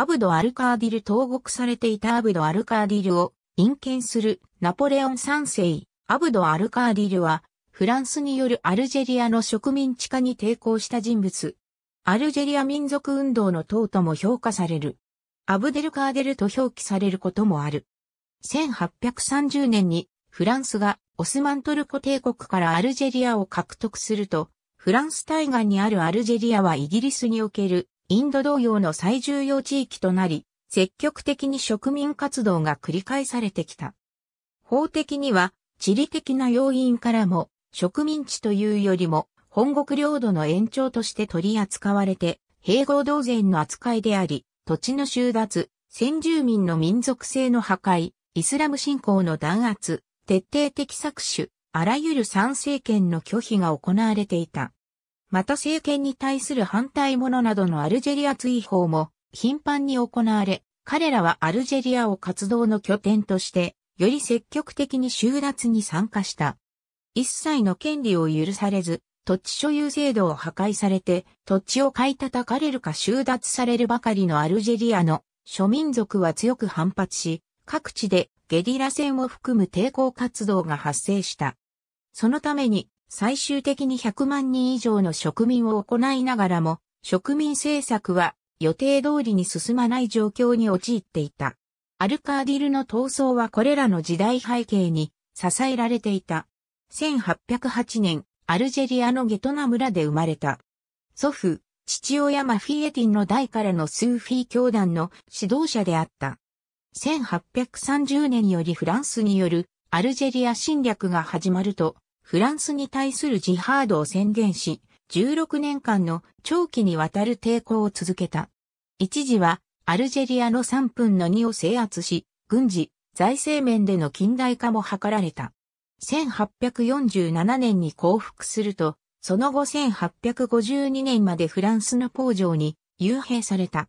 アブド・アルカーディル投獄されていたアブド・アルカーディルを隠見するナポレオン3世、アブド・アルカーディルは、フランスによるアルジェリアの植民地化に抵抗した人物。アルジェリア民族運動の党とも評価される。アブデルカーデルと表記されることもある。1830年にフランスがオスマントルコ帝国からアルジェリアを獲得すると、フランス対岸にあるアルジェリアはイギリスにおけるインド同様の最重要地域となり、積極的に植民活動が繰り返されてきた。法的には、地理的な要因からも、植民地というよりも、本国領土の延長として取り扱われて、併合同然の扱いであり、土地の収奪、先住民の民族性の破壊、イスラム信仰の弾圧、徹底的搾取、あらゆる参政権の拒否が行われていた。また政権に対する反対者などのアルジェリア追放も頻繁に行われ、彼らはアルジェリアを活動の拠点として、より積極的に収奪に参加した。一切の権利を許されず、土地所有制度を破壊されて、土地を買い叩かれるか収奪されるばかりのアルジェリアの諸民族は強く反発し、各地でゲリラ戦を含む抵抗活動が発生した。そのために最終的に100万人以上の植民を行いながらも、植民政策は予定通りに進まない状況に陥っていた。アルカーディルの闘争はこれらの時代背景に支えられていた。1808年、アルジェリアのゲトナ村で生まれた。祖父、父親マフィエティンの代からのスーフィー教団の指導者であった。1830年よりフランスによるアルジェリア侵略が始まると、フランスに対するジハードを宣言し、16年間の長期にわたる抵抗を続けた。一時はアルジェリアの3分の2を制圧し、軍事、財政面での近代化も図られた。1847年に降伏すると、その後1852年までフランスの工場に幽閉された。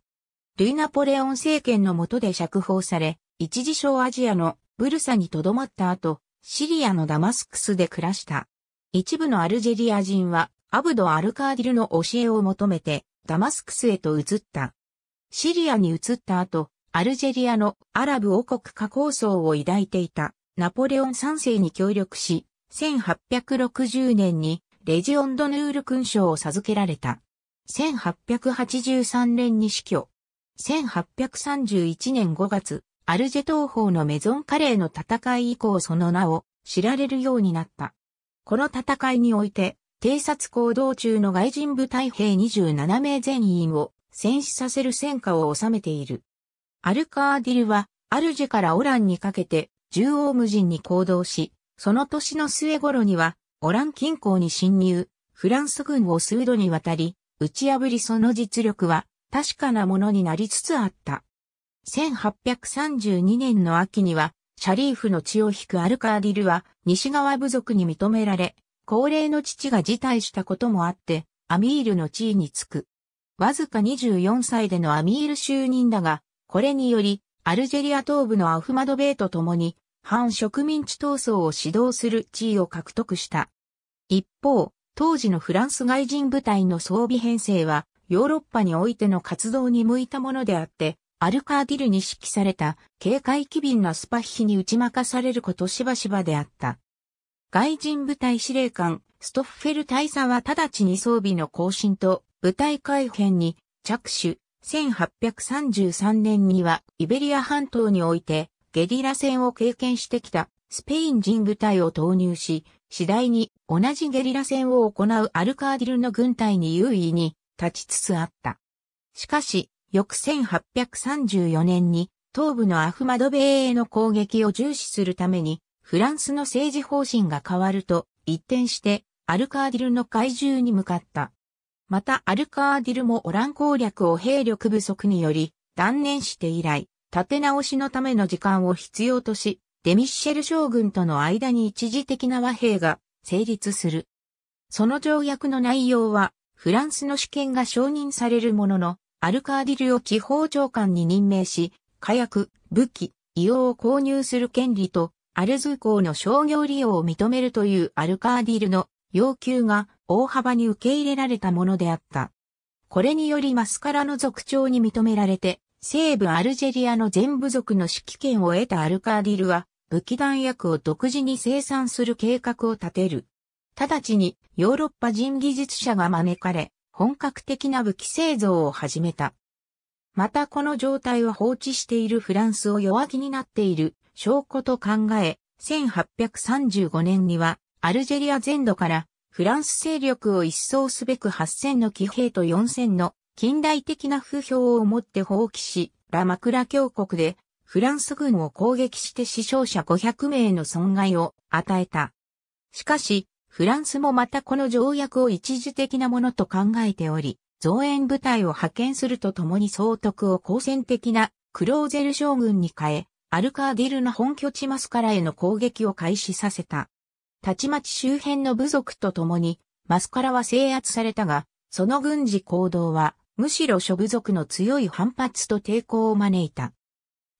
ルイ・ナポレオン政権の下で釈放され、一時小アジアのブルサに留まった後、シリアのダマスクスで暮らした。一部のアルジェリア人は、アブド・アルカーディルの教えを求めて、ダマスクスへと移った。シリアに移った後、アルジェリアのアラブ王国化構想を抱いていたナポレオン3世に協力し、1860年にレジオンドヌール勲章を授けられた。1883年に死去。1831年5月、アルジェ東方のメゾンカレーの戦い以降その名を知られるようになった。この戦いにおいて、偵察行動中の外人部隊兵27名全員を戦死させる戦果を収めている。アルカーディルは、アルジェからオランにかけて、縦横無尽に行動し、その年の末頃には、オラン近郊に侵入、フランス軍を数度にわたり、打ち破りその実力は確かなものになりつつあった。1832年の秋には、シャリーフの血を引くアルカーディルは、西側部族に認められ、高齢の父が辞退したこともあって、アミールの地位につく。わずか24歳でのアミール就任だが、これにより、アルジェリア東部のアフマドベイと共に、反植民地闘争を指導する地位を獲得した。一方、当時のフランス外人部隊の装備編成は、ヨーロッパにおいての活動に向いたものであって、アルカーディルに指揮された警戒機敏なスパヒに打ち負かされることしばしばであった。外人部隊司令官、ストッフェル大佐は直ちに装備の更新と部隊改編に着手。1833年にはイベリア半島においてゲリラ戦を経験してきたスペイン人部隊を投入し、次第に同じゲリラ戦を行うアルカーディルの軍隊に優位に立ちつつあった。しかし、翌1834年に東部のアフマドベへの攻撃を重視するためにフランスの政治方針が変わると一転してアルカーディルの怪獣に向かった。またアルカーディルもオラン攻略を兵力不足により断念して以来、立て直しのための時間を必要とし、デミッシェル将軍との間に一時的な和平が成立する。その条約の内容は、フランスの主権が承認されるものの、アルカーディルを地方長官に任命し、火薬、武器、硫黄を購入する権利と、アルズ港の商業利用を認めるというアルカーディルの要求が大幅に受け入れられたものであった。これによりマスカラの族長に認められて、西部アルジェリアの全部族の指揮権を得たアルカーディルは、武器弾薬を独自に生産する計画を立てる。直ちにヨーロッパ人技術者が招かれ、本格的な武器製造を始めた。またこの状態は放置しているフランスを弱気になっている証拠と考え、1835年にはアルジェリア全土からフランス勢力を一掃すべく8000の騎兵と4000の近代的な風評を持って放棄し、ラマクラ峡国でフランス軍を攻撃して死傷者500名の損害を与えた。しかし、フランスもまたこの条約を一時的なものと考えており、増援部隊を派遣するとともに総督を好戦的なクローゼル将軍に変え、アルカーディルの本拠地マスカラへの攻撃を開始させた。たちまち周辺の部族とともに、マスカラは制圧されたが、その軍事行動は、むしろ諸部族の強い反発と抵抗を招いた。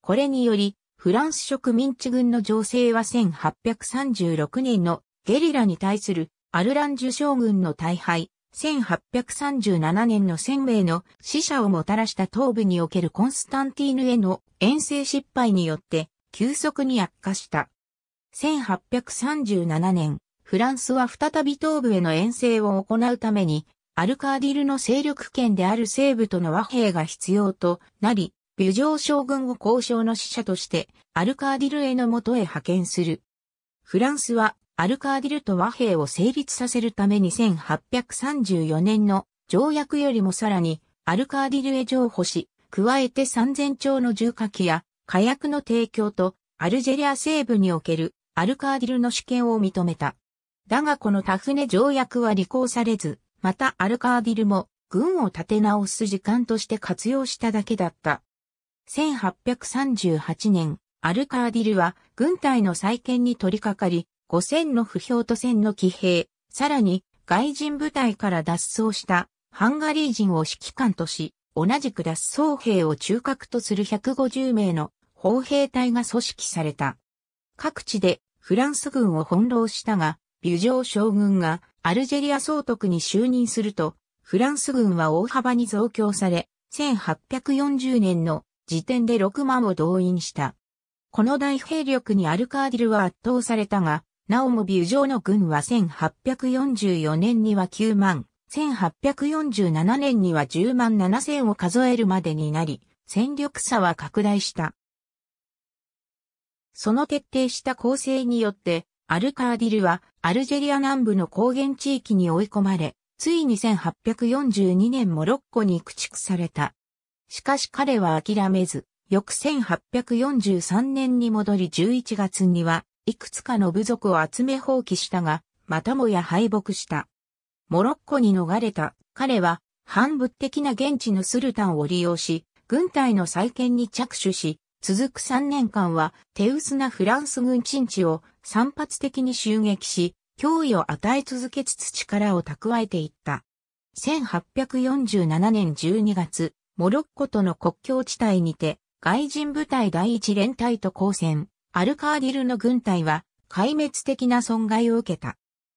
これにより、フランス植民地軍の情勢は1836年のゲリラに対するアルランジュ将軍の大敗、1837年の1000名の死者をもたらした東部におけるコンスタンティーヌへの遠征失敗によって急速に悪化した。1837年、フランスは再び東部への遠征を行うために、アルカーディルの勢力圏である西部との和平が必要となり、ビュジョー将軍を交渉の使者として、アルカーディルへの元へ派遣する。フランスはアルカーディルと和平を成立させるために1 8 3 4年の条約よりもさらにアルカーディルへ譲歩し、加えて3000丁の重火器や火薬の提供とアルジェリア西部におけるアルカーディルの主権を認めた。だがこのタフネ条約は履行されず、またアルカーディルも軍を立て直す時間として活用しただけだった。1838年、アルカーディルは軍隊の再建に取り掛かり、五千の不評と千の騎兵、さらに外人部隊から脱走したハンガリー人を指揮官とし、同じく脱走兵を中核とする150名の砲兵隊が組織された。各地でフランス軍を翻弄したが、ビュジョー将軍がアルジェリア総督に就任すると、フランス軍は大幅に増強され、1840年の時点で6万を動員した。この大兵力にアルカーディルは圧倒されたが、なおもビュジョーの軍は1844年には9万、1847年には10万7千を数えるまでになり、戦力差は拡大した。その徹底した構成によって、アルカーディルはアルジェリア南部の高原地域に追い込まれ、ついに1842年モロッコに駆逐された。しかし彼は諦めず、翌1843年に戻り11月にはいくつかの部族を集め放棄したが、またもや敗北した。モロッコに逃れた彼は、反物的な現地のスルタンを利用し、軍隊の再建に着手し、続く3年間は、手薄なフランス軍陣地を散発的に襲撃し、脅威を与え続けつつ力を蓄えていった。1847年12月、モロッコとの国境地帯にて、外人部隊第一連隊と交戦。アルカーディルの軍隊は壊滅的な損害を受けた。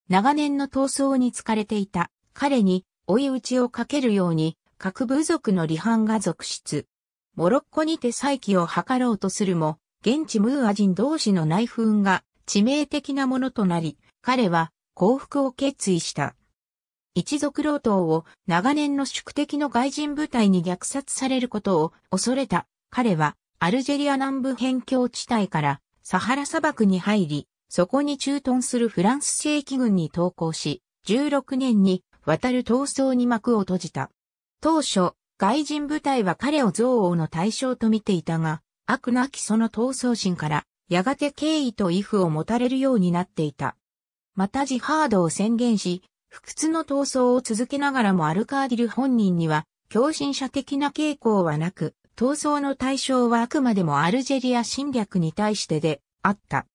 長年の闘争に疲れていた彼に追い打ちをかけるように各部族の離反が続出。モロッコにて再起を図ろうとするも、現地ムーア人同士の内紛が致命的なものとなり、彼は降伏を決意した。一族老党を長年の宿敵の外人部隊に虐殺されることを恐れた彼はアルジェリア南部辺境地帯からサハラ砂漠に入り、そこに駐屯するフランス正規軍に投降し、16年に渡る闘争に幕を閉じた。当初、外人部隊は彼を憎悪の対象と見ていたが、悪なきその闘争心から、やがて敬意と威風を持たれるようになっていた。またジハードを宣言し、不屈の闘争を続けながらもアルカーディル本人には、狂信者的な傾向はなく、闘争の対象はあくまでもアルジェリア侵略に対してであった。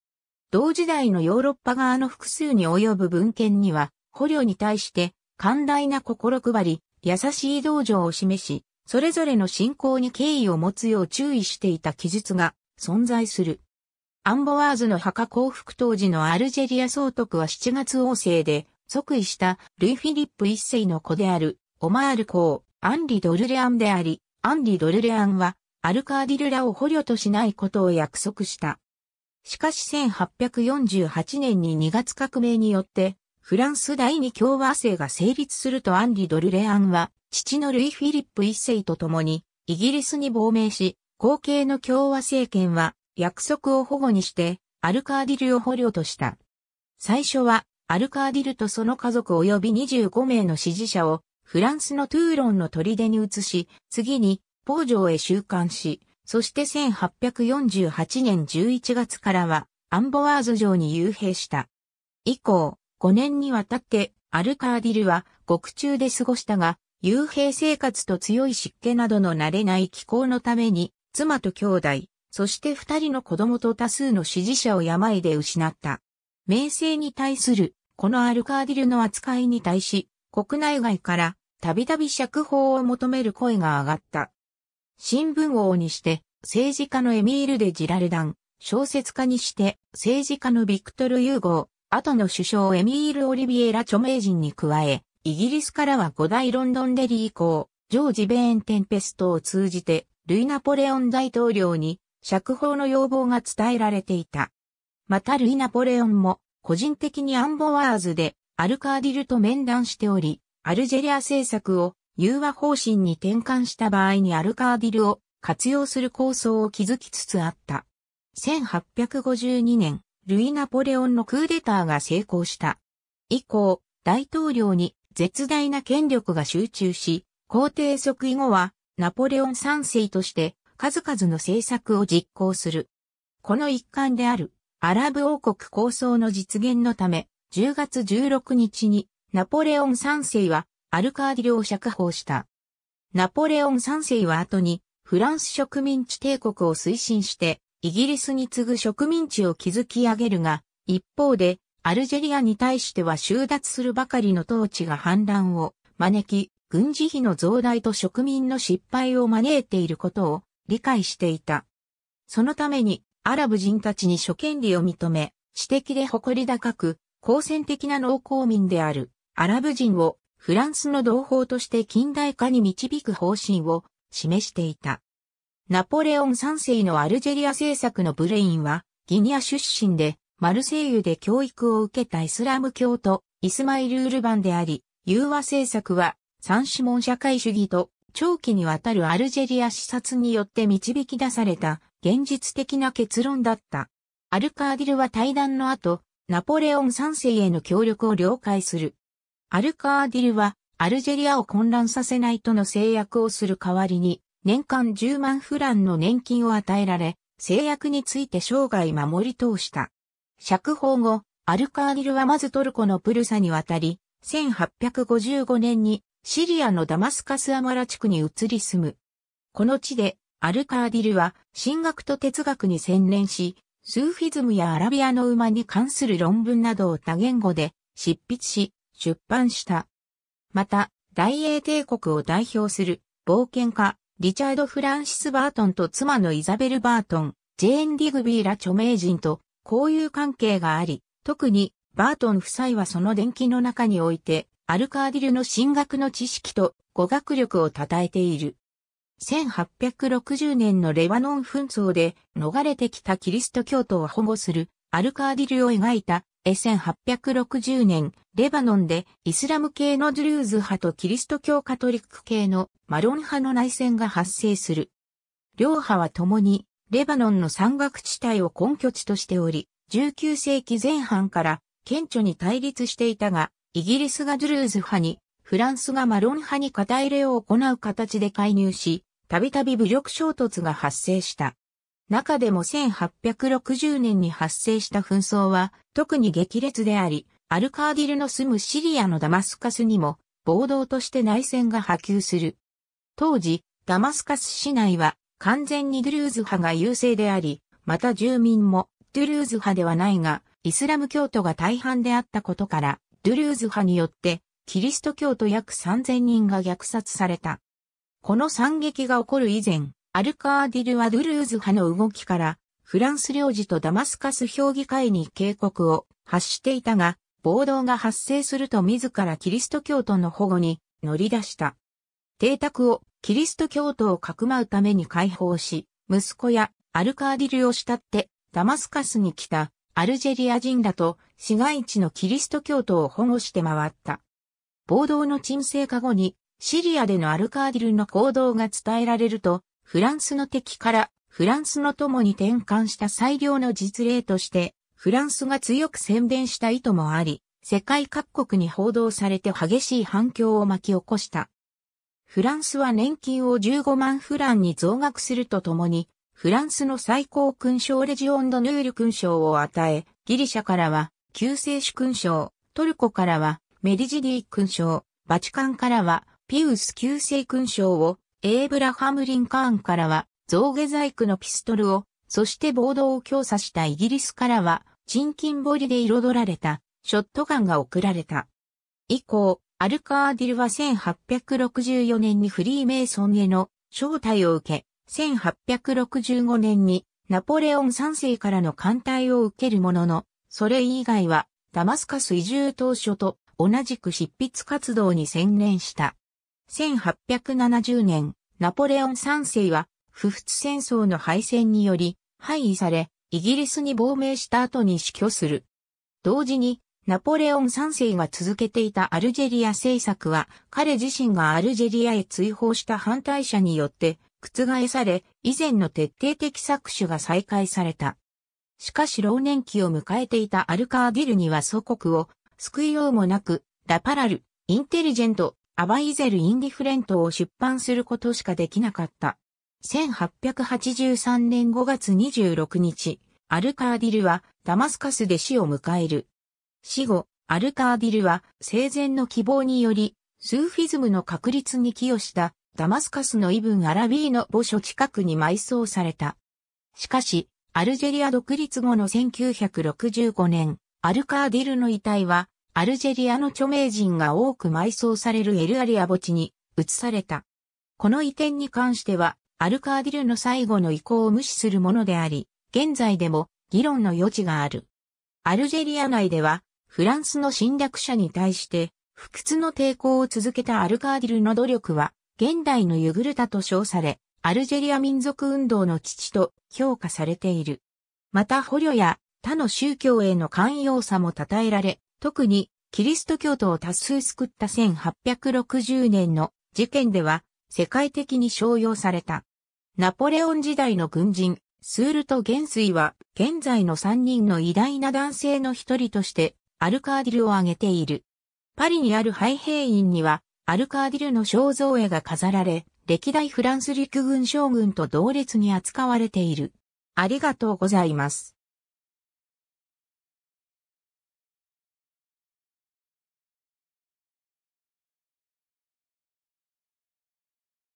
同時代のヨーロッパ側の複数に及ぶ文献には、捕虜に対して寛大な心配り、優しい道場を示し、それぞれの信仰に敬意を持つよう注意していた記述が存在する。アンボワーズの墓降伏当時のアルジェリア総督は7月王政で即位したルイ・フィリップ一世の子であるオマール公、アンリ・ドルレアンであり、アンディ・ドルレアンは、アルカーディルらを捕虜としないことを約束した。しかし1848年に2月革命によって、フランス第二共和制が成立するとアンディ・ドルレアンは、父のルイ・フィリップ一世と共に、イギリスに亡命し、後継の共和政権は、約束を保護にして、アルカーディルを捕虜とした。最初は、アルカーディルとその家族及び25名の支持者をフランスのトゥーロンの砦に移し、次に、ポー城へ収監し、そして1848年11月からは、アンボワーズ城に遊兵した。以降、5年にわたって、アルカーディルは獄中で過ごしたが、遊兵生活と強い湿気などの慣れない気候のために、妻と兄弟、そして二人の子供と多数の支持者を病で失った。名声に対する、このアルカーディルの扱いに対し、国内外からたびたび釈放を求める声が上がった。新聞王にして、政治家のエミール・デ・ジラルダン、小説家にして、政治家のビクトル・ユーゴー、後の首相エミール・オリビエラ著名人に加え、イギリスからは五大ロンドンデリー以降、ジョージ・ベーン・テンペストを通じて、ルイ・ナポレオン大統領に釈放の要望が伝えられていた。またルイ・ナポレオンも個人的にアンボワーズでアルカーディルと面談しており、アルジェリア政策を融和方針に転換した場合にアルカーディルを活用する構想を築きつつあった。1852年、ルイ・ナポレオンのクーデターが成功した。以降、大統領に絶大な権力が集中し、皇帝即位後はナポレオン三世として数々の政策を実行する。この一環であるアラブ王国構想の実現のため、10月16日にナポレオン三世はアルカーディルを釈放した。ナポレオン三世は後にフランス植民地帝国を推進してイギリスに次ぐ植民地を築き上げるが、一方でアルジェリアに対しては収奪するばかりの統治が反乱を招き、軍事費の増大と植民の失敗を招いていることを理解していた。そのためにアラブ人たちに諸権利を認め、私的で誇り高く、好戦的な農耕民である。アラブ人をフランスの同胞として近代化に導く方針を示していた。ナポレオン3世のアルジェリア政策のブレインは、ギニア出身で、マルセイユで教育を受けたイスラム教徒イスマイル・ールバンであり、融和政策は、三指紋社会主義と長期にわたるアルジェリア視察によって導き出された現実的な結論だった。アルカーディルは対談の後、ナポレオン3世への協力を了解する。アルカーディルは、アルジェリアを混乱させないとの制約をする代わりに、年間10万フランの年金を与えられ、制約について生涯守り通した。釈放後、アルカーディルはまずトルコのプルサに渡り、1855年にシリアのダマスカスアマラ地区に移り住む。この地で、アルカーディルは神学と哲学に専念し、スーフィズムやアラビアの馬に関する論文などを多言語で執筆し、出版した。また、大英帝国を代表する冒険家、リチャード・フランシス・バートンと妻のイザベル・バートン、ジェーン・ディグビーら著名人と交友関係があり、特にバートン夫妻はその伝記の中において、アルカーディルの進学の知識と語学力を称えている。1860年のレバノン紛争で逃れてきたキリスト教徒を保護するアルカーディルを描いた1860年、レバノンでイスラム系のドゥルーズ派とキリスト教カトリック系のマロン派の内戦が発生する。両派は共にレバノンの山岳地帯を根拠地としており、19世紀前半から顕著に対立していたが、イギリスがドゥルーズ派に、フランスがマロン派に肩入れを行う形で介入し、たびたび武力衝突が発生した。中でも1860年に発生した紛争は特に激烈であり、アルカーディルの住むシリアのダマスカスにも暴動として内戦が波及する。当時、ダマスカス市内は完全にドゥルーズ派が優勢であり、また住民もドゥルーズ派ではないが、イスラム教徒が大半であったことから、ドゥルーズ派によってキリスト教徒約3000人が虐殺された。この惨劇が起こる以前、アルカーディルはドゥルーズ派の動きから、フランス領事とダマスカス評議会に警告を発していたが、暴動が発生すると自らキリスト教徒の保護に乗り出した。邸宅をキリスト教徒をかくまうために解放し、息子やアルカーディルを慕ってダマスカスに来たアルジェリア人らと市街地のキリスト教徒を保護して回った。暴動の沈静化後にシリアでのアルカーディルの行動が伝えられるとフランスの敵からフランスの友に転換した最良の実例として、フランスが強く宣伝した意図もあり、世界各国に報道されて激しい反響を巻き起こした。フランスは年金を15万フランに増額するとともに、フランスの最高勲章レジオンドヌール勲章を与え、ギリシャからは救世主勲章、トルコからはメディジディ勲章、バチカンからはピウス救世勲章をエーブラハム・リンカーンからは、象牙細工のピストルを、そして暴動を強査したイギリスからは、チンキンボリで彩られた、ショットガンが贈られた。以降、アルカーディルは1864年にフリーメイソンへの招待を受け、1865年にナポレオン3世からの艦隊を受けるものの、それ以外はダマスカス移住当初と同じく執筆活動に専念した。1870年、ナポレオン3世は、不仏戦争の敗戦により、敗位され、イギリスに亡命した後に死去する。同時に、ナポレオン3世が続けていたアルジェリア政策は、彼自身がアルジェリアへ追放した反対者によって、覆され、以前の徹底的搾取が再開された。しかし老年期を迎えていたアルカーディルには祖国を、救いようもなく、ラパラル、インテリジェント、アバイゼル・インディフレントを出版することしかできなかった。1883年5月26日、アルカーディルはダマスカスで死を迎える。死後、アルカーディルは生前の希望により、スーフィズムの確立に寄与したダマスカスのイブン・アラビーの墓所近くに埋葬された。しかし、アルジェリア独立後の1965年、アルカーディルの遺体はアルジェリアの著名人が多く埋葬されるエルアリア墓地に移された。この移転に関しては、アルカーディルの最後の意向を無視するものであり、現在でも議論の余地がある。アルジェリア内では、フランスの侵略者に対して、不屈の抵抗を続けたアルカーディルの努力は、現代のユグルタと称され、アルジェリア民族運動の父と評価されている。また捕虜や他の宗教への寛容さも称えられ、特にキリスト教徒を多数救った1860年の事件では世界的に商用された。ナポレオン時代の軍人、スールと元帥は現在の3人の偉大な男性の一人としてアルカーディルを挙げている。パリにある廃兵院にはアルカーディルの肖像絵が飾られ、歴代フランス陸軍将軍と同列に扱われている。ありがとうございます。